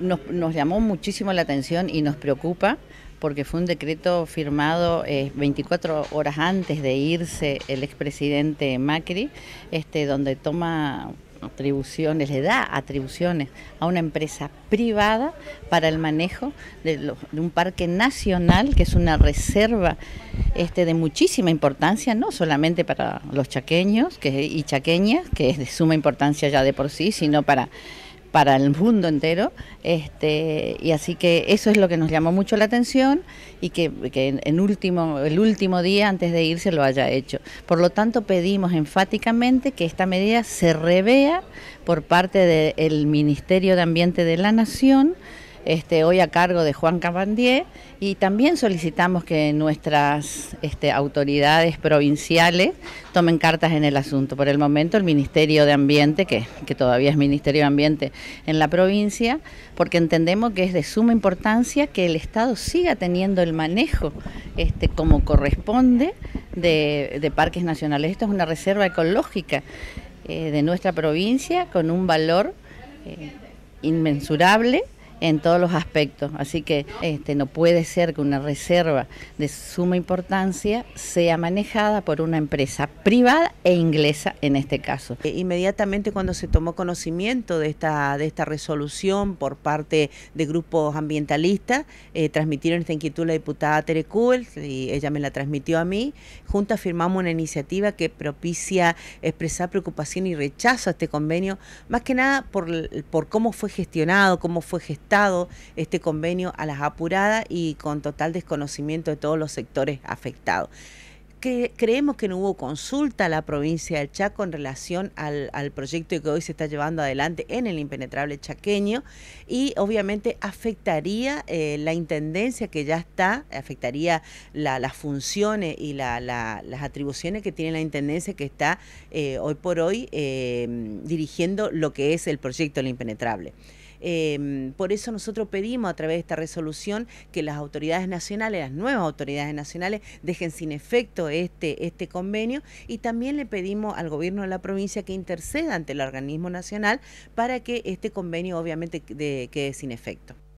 nos, llamó muchísimo la atención y nos preocupa porque fue un decreto firmado 24 eh, horas antes de irse el expresidente Macri, este, donde toma atribuciones, le da atribuciones a una empresa privada para el manejo de, de, un parque nacional que es una reserva este, de muchísima importancia, no solamente para los chaqueños que, y chaqueñas, que es de suma importancia ya de por sí, sino para para el mundo entero. Este, y así que eso es lo que nos llamó mucho la atención y que, en, último, el último día antes de irse lo haya hecho. Por lo tanto, pedimos enfáticamente que esta medida se revea por parte del Ministerio de Ambiente de la Nación este, hoy a cargo de Juan Cabandier, y también solicitamos que nuestras este, autoridades provinciales tomen cartas en el asunto. Por el momento el Ministerio de Ambiente, que, todavía es Ministerio de Ambiente en la provincia, porque entendemos que es de suma importancia que el Estado siga teniendo el manejo este, como corresponde de, parques nacionales. Esto es una reserva ecológica eh, de nuestra provincia con un valor eh, inmensurable en todos los aspectos. Así que este, no puede ser que una reserva de suma importancia sea manejada por una empresa privada e inglesa en este caso. E inmediatamente cuando se tomó conocimiento de esta, de esta resolución por parte de grupos ambientalistas, eh, transmitieron esta inquietud la diputada Tere Kuhl, y ella me la transmitió a mí. Juntas firmamos una iniciativa que propicia expresar preocupación y rechazo a este convenio, más que nada por, por cómo fue gestionado, cómo fue gestionado este convenio a las apuradas y con total desconocimiento de todos los sectores afectados. Que creemos que no hubo consulta a la provincia del Chaco en relación al, proyecto que hoy se está llevando adelante en el impenetrable chaqueño y obviamente afectaría eh, la intendencia que ya está, afectaría las funciones y las atribuciones que tiene la intendencia que está eh, hoy por hoy eh, dirigiendo lo que es el proyecto del Impenetrable. Em, por eso nosotros pedimos a través de esta resolución que las autoridades nacionales, las nuevas autoridades nacionales, dejen sin efecto este, este, convenio y también le pedimos al gobierno de la provincia que interceda ante el organismo nacional para que este convenio obviamente quede sin efecto.